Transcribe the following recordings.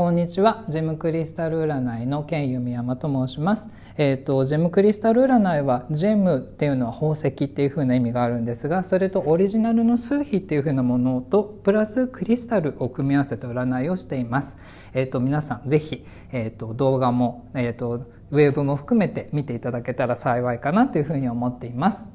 こんにちは。ジェムクリスタル占いのケンユミヤマと申します。えっ、ー、と、ジェムクリスタル占いは、ジェムっていうのは宝石っていう風な意味があるんですが、それとオリジナルの数比っていう風なものと、プラスクリスタルを組み合わせた占いをしています。えっ、ー、と、皆さんぜひ、えっ、ー、と、動画も、えっ、と、ウェブも含めて見ていただけたら幸いかなという風に思っています。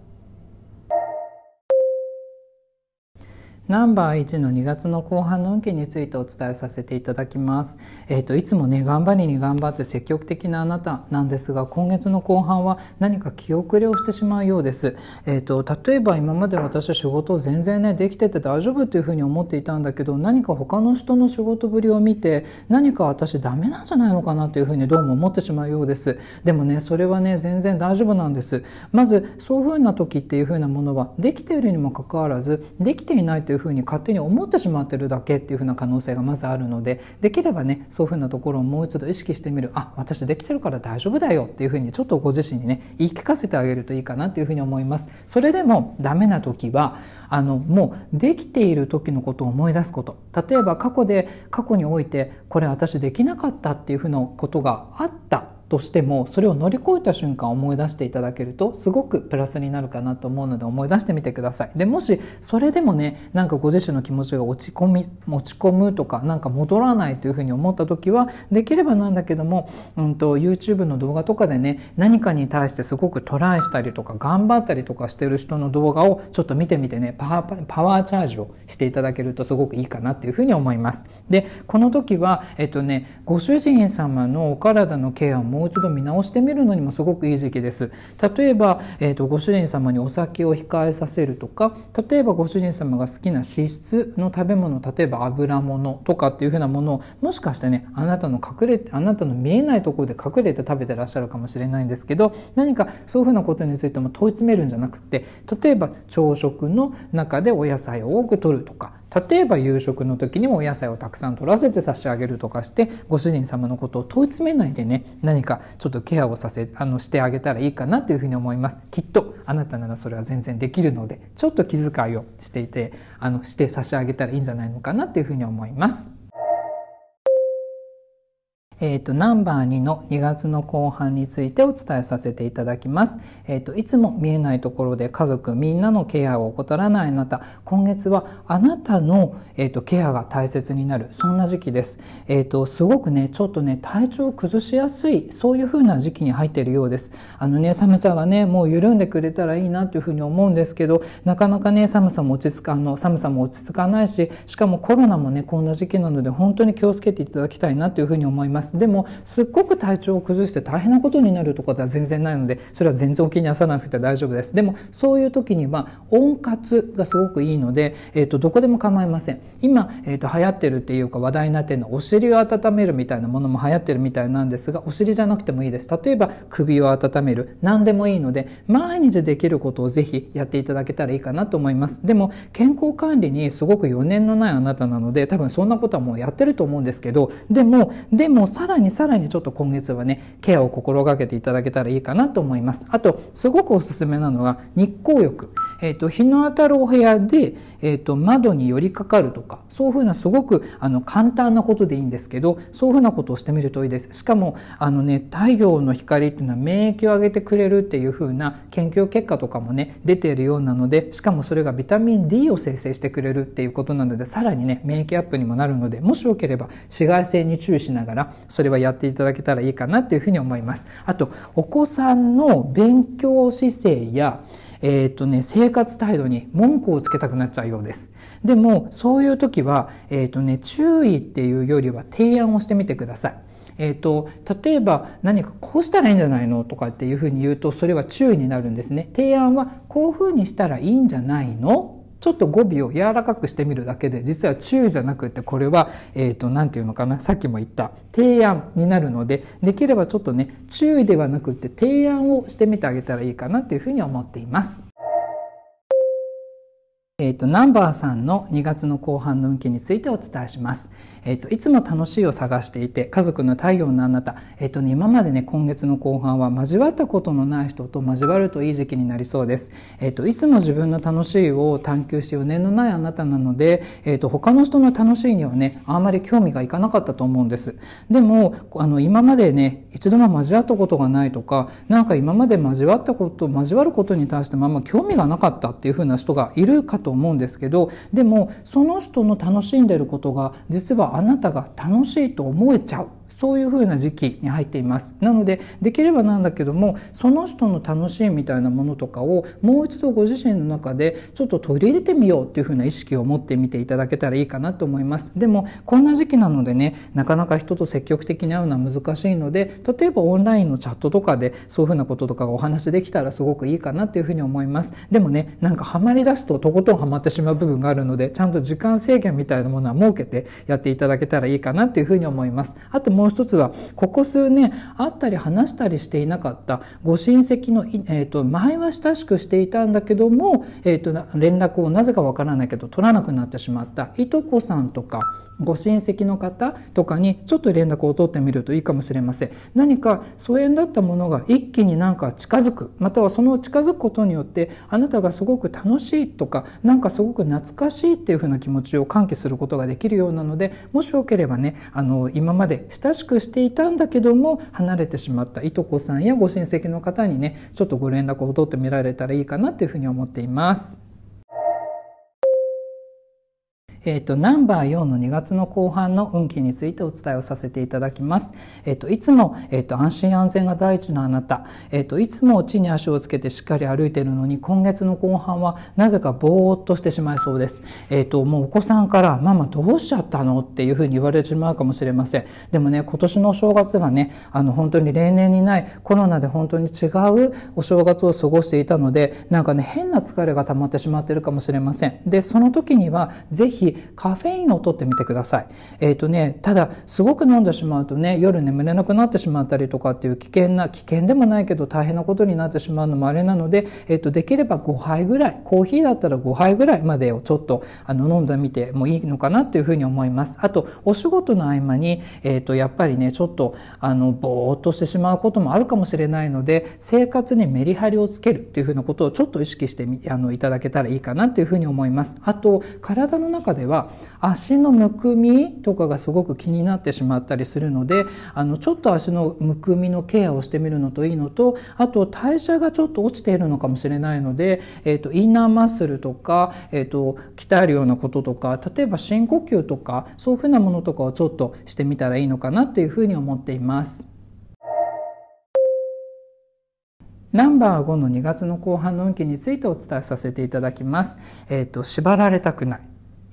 ナンバー1の2月の後半の運気についてお伝えさせていただきます。えっ、ー、と、いつもね、頑張りに頑張って積極的なあなたなんですが、今月の後半は何か気遅れをしてしまうようです。えっ、ー、と、例えば今まで私は仕事を全然ね、できてて大丈夫というふうに思っていたんだけど、何か他の人の仕事ぶりを見て、何か私ダメなんじゃないのかなというふうにどうも思ってしまうようです。でもね、それはね、全然大丈夫なんです。まず、そういうふうな時っていうふうなものは、できているにもかかわらず、できていないといういうふうに勝手に思ってしまってるだけっていうふうな可能性がまずあるのでできればねそういうふうなところをもう一度意識してみるあ私できてるから大丈夫だよっていうふうにちょっとご自身にね言い聞かせてあげるといいかなっていうふうに思います。それでもダメな時はあのもうできている時のことを思い出すこと例えば過去で過去においてこれ私できなかったっていうふうなことがあったとしてもそれを乗り越えた瞬間思い出していただけるとすごくプラスになるかなと思うので思い出してみてくださいでもしそれでもねなんかご自身の気持ちが落ち込み落ち込むとかなんか戻らないというふうに思った時はできればなんだけども、うんと、と YouTube の動画とかでね何かに対してすごくトライしたりとか頑張ったりとかしてる人の動画をちょっと見てみてねパワーチャージをしていただけるとすごくいいかなっていうふうに思いますでこの時はえっとねご主人様のお体のケアももう一度見直してみるのにもすごくいい時期です。例えば、えーと、ご主人様にお酒を控えさせるとか例えばご主人様が好きな脂質の食べ物例えば油物とかっていうふうなものをもしかしてねあなたの隠れあなたの見えないところで隠れて食べてらっしゃるかもしれないんですけど何かそういうふうなことについても問い詰めるんじゃなくて例えば朝食の中でお野菜を多く摂るとか例えば夕食の時にもお野菜をたくさん取らせて差し上げるとかしてご主人様のことを問い詰めないでね何かちょっとケアをさせあのしてあげたらいいかなというふうに思いますきっとあなたならそれは全然できるのでちょっと気遣いをしていてあのして差し上げたらいいんじゃないのかなというふうに思います。えっ、ー、と、ナンバー2の2月の後半についてお伝えさせていただきます。えっ、ー、と、いつも見えないところで家族みんなのケアを怠らないあなた、今月はあなたの、えっ、ー、と、ケアが大切になる、そんな時期です。えっ、と、すごくね、ちょっとね、体調を崩しやすい、そういうふうな時期に入っているようです。あのね、寒さがね、もう緩んでくれたらいいなというふうに思うんですけど、なかなかね、寒さも落ち着か、あの、寒さも落ち着かないし、しかもコロナもね、こんな時期なので、本当に気をつけていただきたいなというふうに思います。ますでもすっごく体調を崩して大変なことになるとかでは全然ないのでそれは全然お気になさなくて大丈夫ですでもそういう時には温活がすごくいいので、えーと、どこでも構いません今、えーと、と流行ってるっていうか話題になってるのはお尻を温めるみたいなものも流行ってるみたいなんですがお尻じゃなくてもいいです例えば首を温める何でもいいので毎日できることをぜひやっていただけたらいいかなと思いますでも健康管理にすごく余念のないあなたなので多分そんなことはもうやってると思うんですけどでもでもさらにさらにちょっと今月はねケアを心がけていただけたらいいかなと思いますあとすごくおすすめなのが日光浴、えーと、日の当たるお部屋で、えーと、と窓に寄りかかるとかそういうふうなすごくあの簡単なことでいいんですけどそういうふうなことをしてみるといいですしかもあのね太陽の光っていうのは免疫を上げてくれるっていうふうな研究結果とかもね出ているようなのでしかもそれがビタミン D を生成してくれるっていうことなのでさらにね免疫アップにもなるのでもしよければ紫外線に注意しながらそれはやっていただけたらいいかなというふうに思います。あと、お子さんの勉強姿勢や、えっとね、生活態度に文句をつけたくなっちゃうようです。でも、そういう時は、えーとね、注意っていうよりは提案をしてみてください。えーと例えば何かこうしたらいいんじゃないのとかっていうふうに言うとそれは注意になるんですね。提案はこういうふうにしたらいいんじゃないのちょっと語尾を柔らかくしてみるだけで、実は注意じゃなくて、これは、えっ、ー、と、なんていうのかな、さっきも言った提案になるので、できればちょっとね、注意ではなくて提案をしてみてあげたらいいかなっていうふうに思っています。えっ、ー、と、ナンバーさんの2月の後半の運気についてお伝えします。えっ、と、いつも楽しいを探していて、家族の太陽のあなた、えっ、とね、今までね、今月の後半は交わったことのない人と交わるといい時期になりそうです。えっ、と、いつも自分の楽しいを探求して余念のないあなたなので、えっと、他の人の楽しいにはね、あんまり興味がいかなかったと思うんです。でも、あの、今までね、一度も交わったことがないとか、なんか今まで交わったこと、交わることに対してもあんま興味がなかったっていうふうな人がいるかと思うんですけど、でも、その人の楽しんでることが実はあなたが楽しいと思えちゃうそういう風な時期に入っていますなのでできればなんだけどもその人の楽しいみたいなものとかをもう一度ご自身の中でちょっと取り入れてみようっていう風な意識を持ってみていただけたらいいかなと思いますでもこんな時期なのでねなかなか人と積極的に会うのは難しいので例えばオンラインのチャットとかでそういう風なこととかがお話できたらすごくいいかなっていう風に思いますでもねなんかハマりだすととことんハマってしまう部分があるのでちゃんと時間制限みたいなものは設けてやっていただけたらいいかなっていう風に思いますあともう一つは、ここ数年、会ったり話したりしていなかった、ご親戚の、えー、と、前は親しくしていたんだけども、えー、と、連絡をなぜかわからないけど、取らなくなってしまった、いとこさんとか、ご親戚の方とかにちょっと連絡を取ってみるといいかもしれません何か疎遠だったものが一気になんか近づくまたはその近づくことによってあなたがすごく楽しいとかなんかすごく懐かしいっていうふうな気持ちを喚起することができるようなのでもしよければねあの今まで親しくしていたんだけども離れてしまったいとこさんやご親戚の方にねちょっとご連絡を取ってみられたらいいかなっていうふうに思っています。えっ、ー、と、ナンバー4の2月の後半の運気についてお伝えをさせていただきます。えっ、ー、と、いつも、えっ、ー、と、安心安全が第一のあなた、えっと、いつも地に足をつけてしっかり歩いているのに、今月の後半はなぜかぼーっとしてしまいそうです。えっと、もうお子さんから、ママどうしちゃったのっていうふうに言われてしまうかもしれません。でもね、今年のお正月はね、あの、本当に例年にないコロナで本当に違うお正月を過ごしていたので、なんかね、変な疲れが溜まってしまっているかもしれません。で、その時には、ぜひ、カフェインを取ってみてください。えっ、ー、とねただすごく飲んでしまうとね夜眠れなくなってしまったりとかっていう危険な危険でもないけど大変なことになってしまうのもあれなので、えっ、ー、とできれば5杯ぐらいコーヒーだったら5杯ぐらいまでをちょっとあの飲んでみてもいいのかなっていうふうに思います。あとお仕事の合間に、えっ、ー、とやっぱりねちょっとあのぼーっとしてしまうこともあるかもしれないので生活にメリハリをつけるっていうふうなことをちょっと意識してみあのいただけたらいいかなっていうふうに思います。あと体の中では足のむくみとかがすごく気になってしまったりするのであのちょっと足のむくみのケアをしてみるのといいのとあと代謝がちょっと落ちているのかもしれないので、えーと、インナーマッスルとか、えーと鍛えるようなこととか例えば深呼吸とかそういうふうなものとかをちょっとしてみたらいいのかなっていうふうに思っています。ナンバー5の2月の後半の運気についてお伝えさせていただきます。えっ、ー、と、縛られたくない。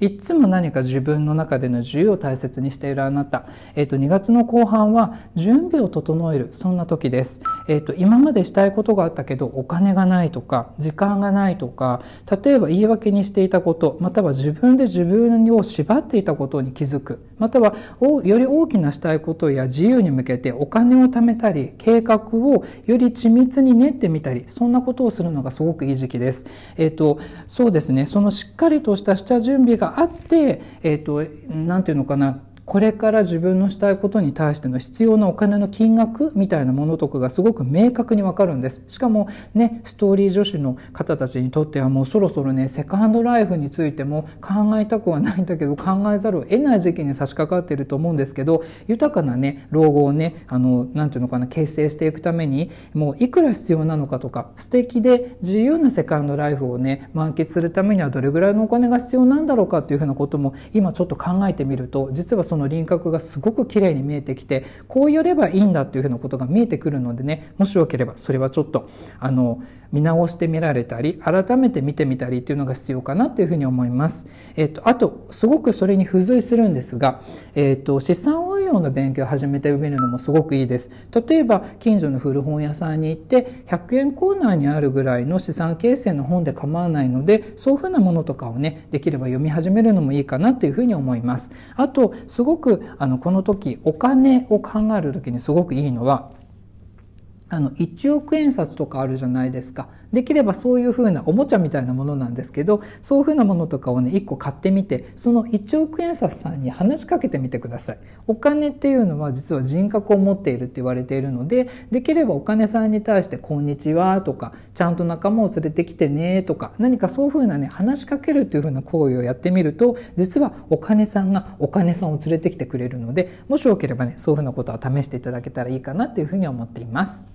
いつも何か自分の中での自由を大切にしているあなた、えー、と2月の後半は準備を整えるそんな時です、えー、と今までしたいことがあったけどお金がないとか時間がないとか例えば言い訳にしていたことまたは自分で自分を縛っていたことに気づくまたはおより大きなしたいことや自由に向けてお金を貯めたり計画をより緻密に練ってみたりそんなことをするのがすごくいい時期です。えっ、ー、とそうですねそのしっかりとした下準備があって、えっ、ー、と、なんていうのかな、これから自分のしたいことに対しての必要なお金の金額みたいなものとかがすごく明確にわかるんです。しかもね、ストーリー女子の方たちにとってはもうそろそろね、セカンドライフについても考えたくはないんだけど考えざるを得ない時期に差し掛かっていると思うんですけど、豊かなね、老後をね、あの、なんていうのかな、形成していくために、もういくら必要なのかとか、素敵で自由なセカンドライフをね、満喫するためにはどれぐらいのお金が必要なんだろうかっていうふうなことも今ちょっと考えてみると、実はその輪郭がすごく綺麗に見えてきてこうやればいいんだっていうふうなことが見えてくるのでねもしよければそれはちょっとあの見直してみられたり改めて見てみたりっていうのが必要かなというふうに思います。えっと、あとすごくそれに付随するんですが、えっと、資産運用の勉強を始めてみるのもすごくいいです。例えば近所の古本屋さんに行って100円コーナーにあるぐらいの資産形成の本で構わないのでそういうふうなものとかをねできれば読み始めるのもいいかなっていうふうに思います。あとすすごくあのこの時お金を考える時にすごくいいのはあの1億円札とかあるじゃないですかできればそういうふうなおもちゃみたいなものなんですけどそういうふうなものとかをね1個買ってみてその1億円札さんに話しかけてみてくださいお金っていうのは実は人格を持っているって言われているのでできればお金さんに対して「こんにちは」とか「ちゃんと仲間を連れてきてね」とか何かそういうふうなね話しかけるっていうふうな行為をやってみると実はお金さんがお金さんを連れてきてくれるのでもしよければねそういうふうなことは試していただけたらいいかなっていうふうに思っています。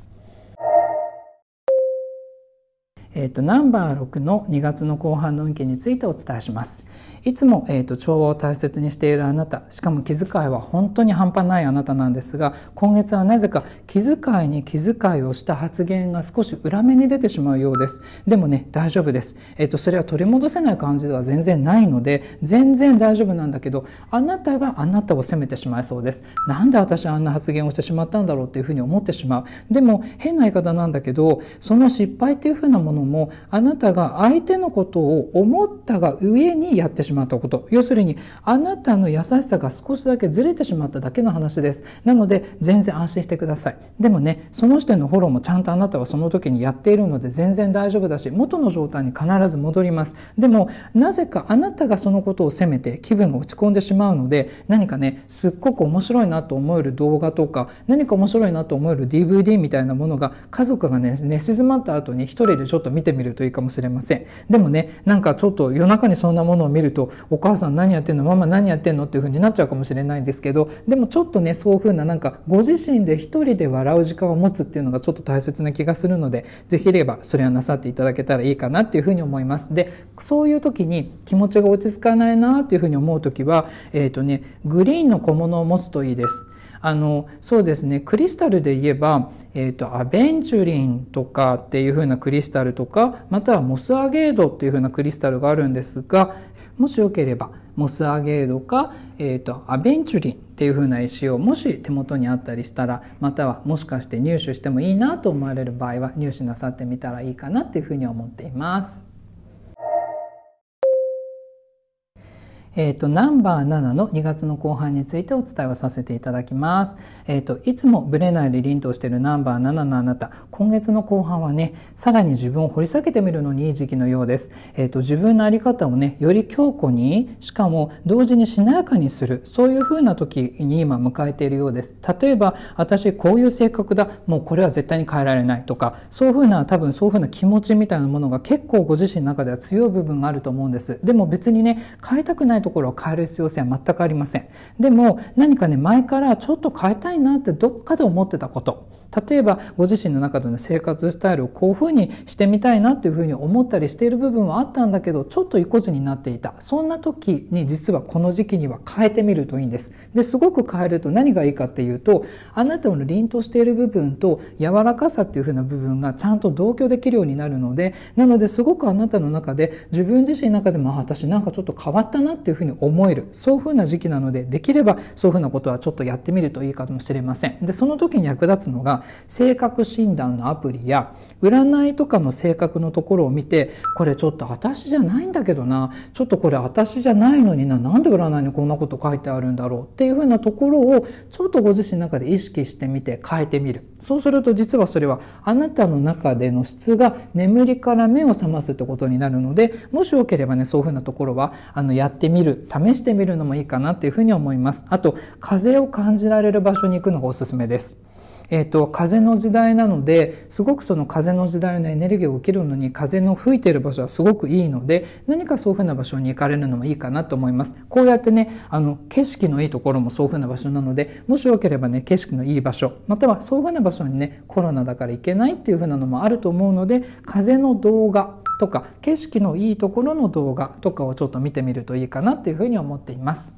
えーとナンバー6の2月の後半の運気についてお伝えします。いつも、えーと、調和を大切にしているあなたしかも気遣いは本当に半端ないあなたなんですが今月はなぜか気遣いに気遣いをした発言が少し裏目に出てしまうようですでもね大丈夫です、えーと、とそれは取り戻せない感じでは全然ないので全然大丈夫なんだけどあなたがあなたを責めてしまいそうですなんで私あんな発言をしてしまったんだろうっていうふうに思ってしまうでも変な言い方なんだけどその失敗っていうふうなものもあなたが相手のことを思ったが上にやってしまうまったこと要するにあなたの優しさが少しだけずれてしまっただけの話ですなので全然安心してくださいでもねその人のフォローもちゃんとあなたはその時にやっているので全然大丈夫だし元の状態に必ず戻りますでもなぜかあなたがそのことを責めて気分が落ち込んでしまうので何かねすっごく面白いなと思える動画とか何か面白いなと思える DVD みたいなものが家族がね寝静まった後に一人でちょっと見てみるといいかもしれませんでもねなんかちょっと夜中にそんなものを見るとお母さん何やってんのママ何やってんのっていう風になっちゃうかもしれないんですけどでもちょっとねそういう風ななんかご自身で一人で笑う時間を持つっていうのがちょっと大切な気がするのでできればそれはなさっていただけたらいいかなっていう風に思います。でそういう時に気持ちが落ち着かないなっていう風に思う時はえっ、ー、とねグリーンの小物を持つといいです。あのそうですねクリスタルで言えば、えーとアベンチュリンとかっていう風なクリスタルとかまたはモスアゲードっていう風なクリスタルがあるんですが、もしよければモスアゲードか、えーと、アベンチュリンっていう風な石をもし手元にあったりしたらまたはもしかして入手してもいいなと思われる場合は入手なさってみたらいいかなっていう風に思っています。えっ、ー、と、ナンバー7の2月の後半についてお伝えをさせていただきます。えっ、ー、と、いつもブレないで凛としてるナンバー7のあなた、今月の後半はね、さらに自分を掘り下げてみるのにいい時期のようです。えっ、ー、と、自分のあり方をね、より強固に、しかも同時にしなやかにする、そういうふうな時に今迎えているようです。例えば、私こういう性格だ、もうこれは絶対に変えられないとか、そういうふうな、多分そういうふうな気持ちみたいなものが結構ご自身の中では強い部分があると思うんです。でも別にね、変えたくないところを変える必要性は全くありません。でも何かね前からちょっと変えたいなってどっかで思ってたこと例えばご自身の中での生活スタイルをこういうふうにしてみたいなというふうに思ったりしている部分はあったんだけどちょっと意固地になっていたそんな時に実はこの時期には変えてみるといいんですですごく変えると何がいいかっていうとあなたの凛としている部分と柔らかさっていうふうな部分がちゃんと同居できるようになるのでなのですごくあなたの中で自分自身の中でもあ私なんかちょっと変わったなっていうふうに思えるそういうふうな時期なのでできればそういうふうなことはちょっとやってみるといいかもしれませんでその時に役立つのが性格診断のアプリや占いとかの性格のところを見てこれちょっと私じゃないんだけどなちょっとこれ私じゃないのにななんで占いにこんなこと書いてあるんだろうっていうふうなところをちょっとご自身の中で意識してみて変えてみるそうすると実はそれはあなたの中での質が眠りから目を覚ますってことになるのでもしよければねそういうふうなところはあのやってみる試してみるのもいいかなっていうふうに思いますあと風を感じられる場所に行くのがおすすめですえっ、ー、と、風の時代なので、すごくその風の時代のエネルギーを受けるのに、風の吹いてる場所はすごくいいので、何かそういうふうな場所に行かれるのもいいかなと思います。こうやってね、あの、景色のいいところもそういうふうな場所なので、もしよければね、景色のいい場所、またはそういうふうな場所にね、コロナだから行けないっていうふうなのもあると思うので、風の動画、とか景色のいいところの動画とかをちょっと見てみるといいかなっていうふうに思っています。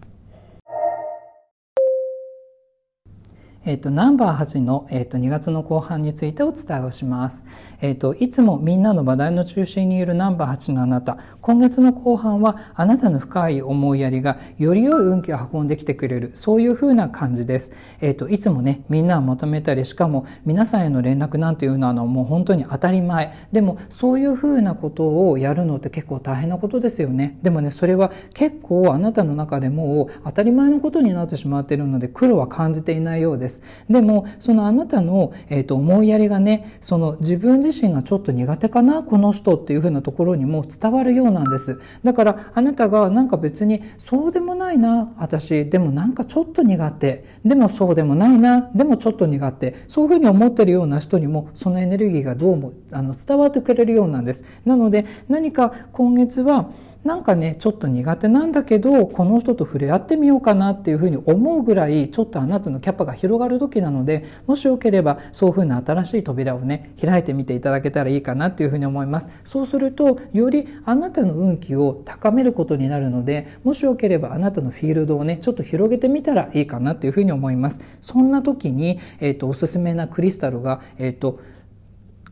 えっ、と、ナンバー8の、えっ、と、2月の後半についてお伝えをします。えっ、と、いつもみんなの話題の中心にいるナンバー8のあなた、今月の後半はあなたの深い思いやりがより良い運気を運んできてくれる、そういうふうな感じです。えっ、と、いつもね、みんなをまとめたり、しかも皆さんへの連絡なんていうのはもう本当に当たり前。でも、そういうふうなことをやるのって結構大変なことですよね。でもね、それは結構あなたの中でも当たり前のことになってしまっているので、苦労は感じていないようです。ですでもそのあなたの、えーと、思いやりがねその自分自身がちょっと苦手かなこの人っていうふうなところにも伝わるようなんですだからあなたがなんか別にそうでもないな私でもなんかちょっと苦手でもそうでもないなでもちょっと苦手そういうふうに思ってるような人にもそのエネルギーがどうもあの伝わってくれるようなんですなので何か今月はなんかねちょっと苦手なんだけどこの人と触れ合ってみようかなっていうふうに思うぐらいちょっとあなたのキャパが広がる時なのでもしよければそういうふうな新しい扉をね開いてみていただけたらいいかなっていうふうに思いますそうするとよりあなたの運気を高めることになるのでもしよければあなたのフィールドをねちょっと広げてみたらいいかなっていうふうに思いますそんな時に、えーと、おすすめなクリスタルが、えーと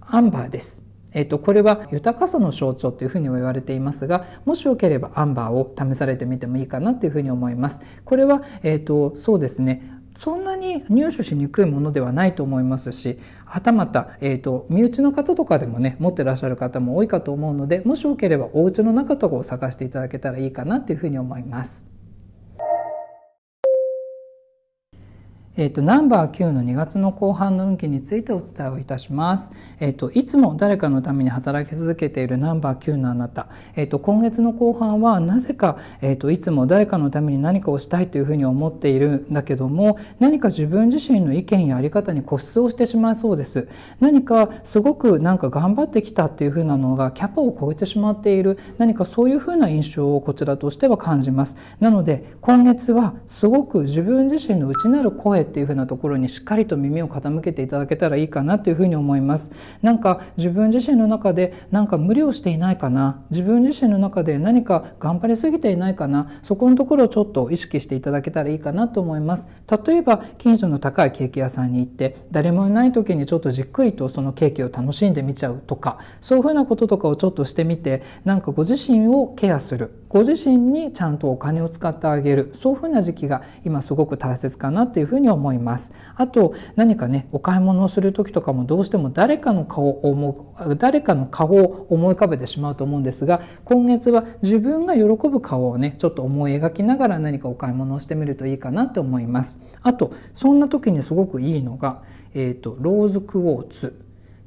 アンバーですえっと、これは豊かさの象徴というふうにも言われていますが、もしよければアンバーを試されてみてもいいかなというふうに思います。これは、えっと、そうですね。そんなに入手しにくいものではないと思いますし、はたまた、えっ、ー、と、身内の方とかでもね、持ってらっしゃる方も多いかと思うので、もしよければお家の中とかを探していただけたらいいかなっていうふうに思います。えっ、と、ナンバー9の2月の後半の運気についてお伝えをいたします。えっ、と、いつも誰かのために働き続けているナンバー9のあなた。えっ、と、今月の後半はなぜか、えっと、いつも誰かのために何かをしたいというふうに思っているんだけども、何か自分自身の意見やあり方に固執をしてしまいそうです。何かすごくなんか頑張ってきたっていうふうなのがキャパを超えてしまっている、何かそういうふうな印象をこちらとしては感じます。なので、今月はすごく自分自身の内なる声っていうふうなところにしっかりと耳を傾けていただけたらいいかなというふうに思いますなんか自分自身の中でなんか無理をしていないかな自分自身の中で何か頑張りすぎていないかなそこのところをちょっと意識していただけたらいいかなと思います例えば近所の高いケーキ屋さんに行って誰もいない時にちょっとじっくりとそのケーキを楽しんでみちゃうとかそういうふうなこととかをちょっとしてみてなんかご自身をケアするご自身にちゃんとお金を使ってあげるそういうふうな時期が今すごく大切かなっていうふうに思います。あと何かねお買い物をする時とかもどうしても誰かの顔を思う誰かの顔を思い浮かべてしまうと思うんですが今月は自分が喜ぶ顔をねちょっと思い描きながら何かお買い物をしてみるといいかなって思います。あとそんな時にすごくいいのが、えーと、とローズクォーツ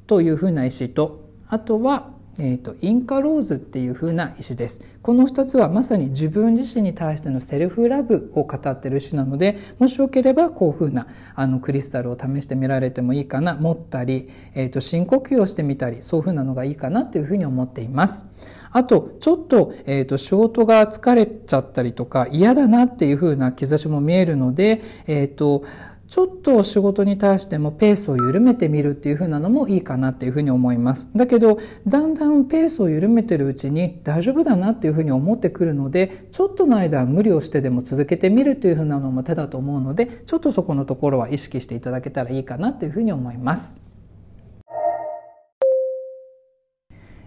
というふうな石とあとはえーと、インカローズっていう風な石ですこの2つはまさに自分自身に対してのセルフラブを語ってる石なのでもしよければこういう風なあのクリスタルを試してみられてもいいかな持ったり、えーと、と深呼吸をしてみたりそういう風なのがいいかなっていう風に思っています。あと、ちょっと、えっ、ー、と、仕事が疲れちゃったりとか、嫌だなっていう風な兆しも見えるので、えっ、ー、と、ちょっと仕事に対してもペースを緩めてみるっていう風なのもいいかなっていうふうに思います。だけど、だんだんペースを緩めてるうちに大丈夫だなっていうふうに思ってくるので、ちょっとの間無理をしてでも続けてみるというふうなのも手だと思うので、ちょっとそこのところは意識していただけたらいいかなっていうふうに思います。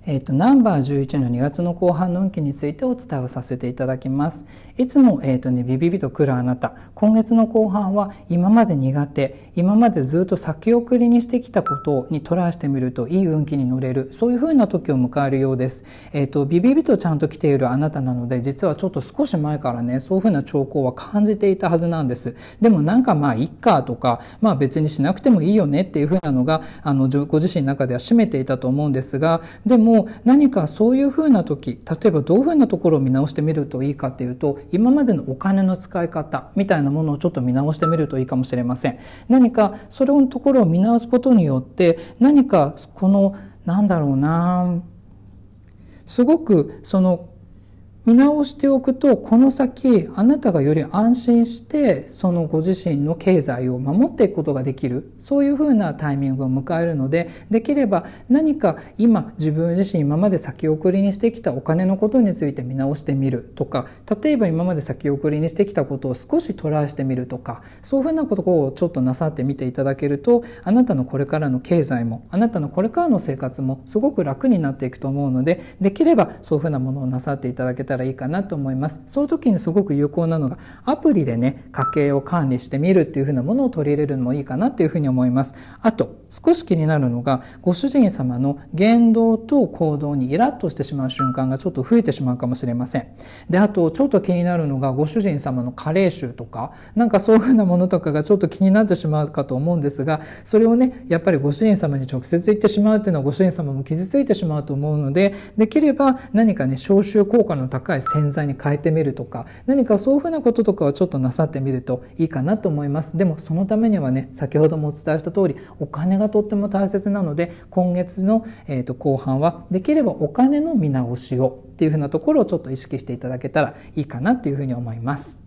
えっ、と、ナンバー11の2月の後半の運気についてお伝えをさせていただきます。いつも、えっ、とね、ビビビと来るあなた、今月の後半は今まで苦手、今までずっと先送りにしてきたことにトライしてみるといい運気に乗れる、そういうふうな時を迎えるようです。えっ、と、ビビビとちゃんと来ているあなたなので、実はちょっと少し前からね、そういうふうな兆候は感じていたはずなんです。でもなんかまあ、いっかとか、まあ別にしなくてもいいよねっていうふうなのが、あの、ご自身の中では占めていたと思うんですが、でも、も何かそういうふうな時例えばどういうふうなところを見直してみるといいかっていうと今までのお金の使い方みたいなものをちょっと見直してみるといいかもしれません何かそれのところを見直すことによって何かこのなんだろうなすごくその見直しておくと、この先、あなたがより安心して、そのご自身の経済を守っていくことができる、そういうふうなタイミングを迎えるので、できれば何か今自分自身今まで先送りにしてきたお金のことについて見直してみるとか、例えば今まで先送りにしてきたことを少しトライしてみるとか、そういうふうなことをちょっとなさってみていただけると、あなたのこれからの経済も、あなたのこれからの生活もすごく楽になっていくと思うので、できればそういうふうなものをなさっていただけたらたらいいかなと思います。その時にすごく有効なのが、アプリでね、家計を管理してみるっていうふうなものを取り入れるのもいいかなっていうふうに思います。あと、少し気になるのが、ご主人様の言動と行動にイラッとしてしまう瞬間がちょっと増えてしまうかもしれません。で、あと、ちょっと気になるのが、ご主人様の加齢臭とか、なんかそういうふうなものとかがちょっと気になってしまうかと思うんですが、それをね、やっぱりご主人様に直接言ってしまうっていうのは、ご主人様も傷ついてしまうと思うので、できれば何かね、消臭効果の高高い洗剤に変えてみるとか何かそういうふうなこととかをちょっとなさってみるといいかなと思いますでもそのためにはね先ほどもお伝えした通りお金がとっても大切なので今月の、えー、と後半はできればお金の見直しをっていうふうなところをちょっと意識していただけたらいいかなっていうふうに思います。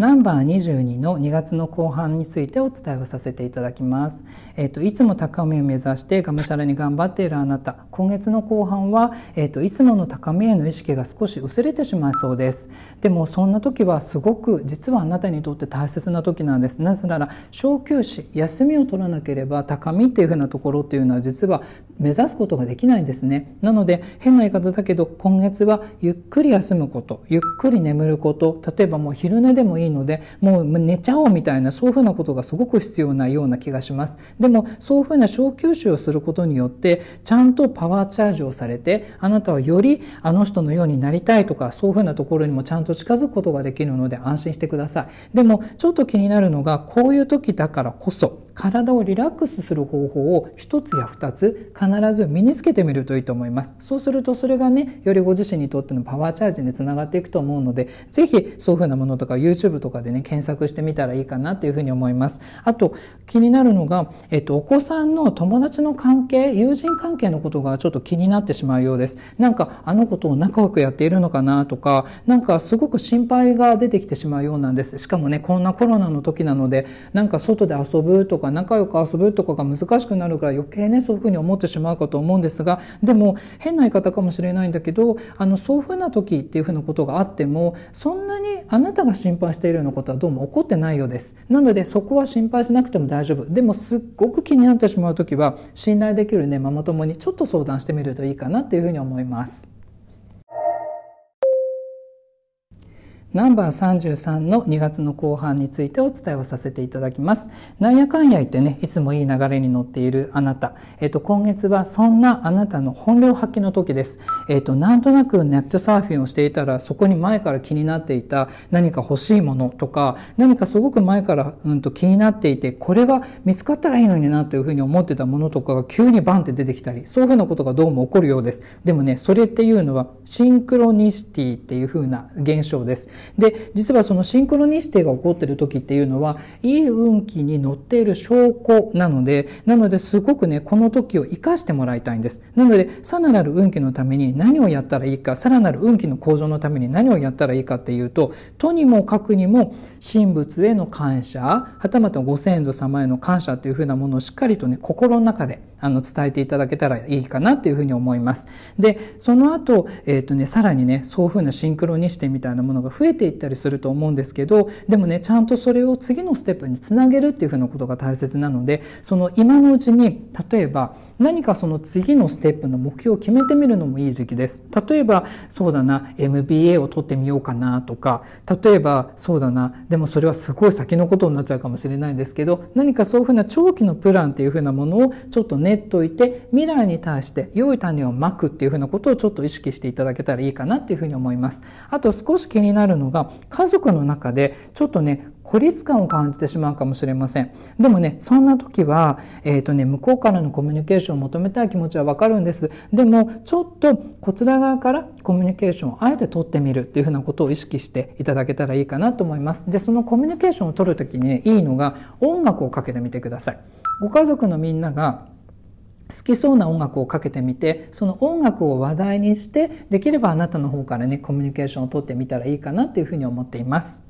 ナンバー22の2月の後半についてお伝えをさせていただきます。えっ、ー、と、いつも高めを目指してがむしゃらに頑張っているあなた、今月の後半は、えっ、ー、と、いつもの高めへの意識が少し薄れてしまいそうです。でも、そんな時はすごく実はあなたにとって大切な時なんです。なぜなら、小休止、休みを取らなければ高みっていう風なところっていうのは実は目指すことができないんですね。なので、変な言い方だけど、今月はゆっくり休むこと、ゆっくり眠ること、例えばもう昼寝でもいいのでもう寝ちゃおうみたいなそういうふうなことがすごく必要なような気がしますでもそういうふうな小吸収をすることによってちゃんとパワーチャージをされてあなたはよりあの人のようになりたいとかそういうふうなところにもちゃんと近づくことができるので安心してくださいでもちょっと気になるのがこういう時だからこそ体をリラックスする方法を一つや二つ必ず身につけてみるといいと思いますそうするとそれがねよりご自身にとってのパワーチャージにつながっていくと思うのでぜひそういうふうなものとか YouTube とかでね検索してみたらいいかなっていうふうに思いますあと気になるのが、えっと、お子さんの友達の関係友人関係のことがちょっと気になってしまうようですなんかあのことを仲良くやっているのかなとかなんかすごく心配が出てきてしまうようなんですしかもねこんなコロナの時なのでなんか外で遊ぶとか仲良く遊ぶとかが難しくなるから余計ねそういうふうに思ってしまうかと思うんですがでも変な言い方かもしれないんだけどあのそういうふうな時っていうふうなことがあってもそんなにあなたが心配しているようなことはどうも起こってないようですなのでそこは心配しなくても大丈夫でもすっごく気になってしまう時は信頼できるねママ友にちょっと相談してみるといいかなっていうふうに思います。ナンバー33の2月の後半についてお伝えをさせていただきます。なんやかんや言ってね、いつもいい流れに乗っているあなた。えっと、今月はそんなあなたの本領発揮の時です。えっと、なんとなくネットサーフィンをしていたら、そこに前から気になっていた何か欲しいものとか、何かすごく前から、うんと、気になっていて、これが見つかったらいいのになというふうに思ってたものとかが急にバンって出てきたり、そういうふうなことがどうも起こるようです。でもね、それっていうのはシンクロニシティっていうふうな現象です。で、実はそのシンクロニシティが起こってる時っていうのは、いい運気に乗っている証拠なので、なのですごくね、この時を活かしてもらいたいんです。なので、さらなる運気のために何をやったらいいか、さらなる運気の向上のために何をやったらいいかっていうと、とにもかくにも、神仏への感謝、はたまたご先祖様への感謝っていうふうなものをしっかりとね、心の中であの、伝えていただけたらいいかなっていうふうに思います。で、その後、えっ、ー、とね、さらにね、そういうふうなシンクロニシティみたいなものが増えていったりすると思うんですけど、でもね、ちゃんとそれを次のステップにつなげるっていうふうなことが大切なので、その今のうちに、例えば、何かその次のステップの目標を決めてみるのもいい時期です。例えば、そうだな、MBA を取ってみようかなとか、例えば、そうだな、でもそれはすごい先のことになっちゃうかもしれないんですけど、何かそういうふうな長期のプランっていうふうなものをちょっと練っといて、未来に対して良い種をまくっていうふうなことをちょっと意識していただけたらいいかなっていうふうに思います。あと少し気になるのが、家族の中でちょっとね、孤立感を感じてしまうかもしれませんでもねそんな時は、えーとね、向こうからのコミュニケーションを求めたい気持ちはわかるんですでもちょっとこちら側からコミュニケーションをあえて取ってみるっていうふうなことを意識していただけたらいいかなと思いますでそのコミュニケーションを取る時に、ね、いいのが音楽をかけてみてくださいご家族のみんなが好きそうな音楽をかけてみてその音楽を話題にしてできればあなたの方からねコミュニケーションを取ってみたらいいかなっていうふうに思っています。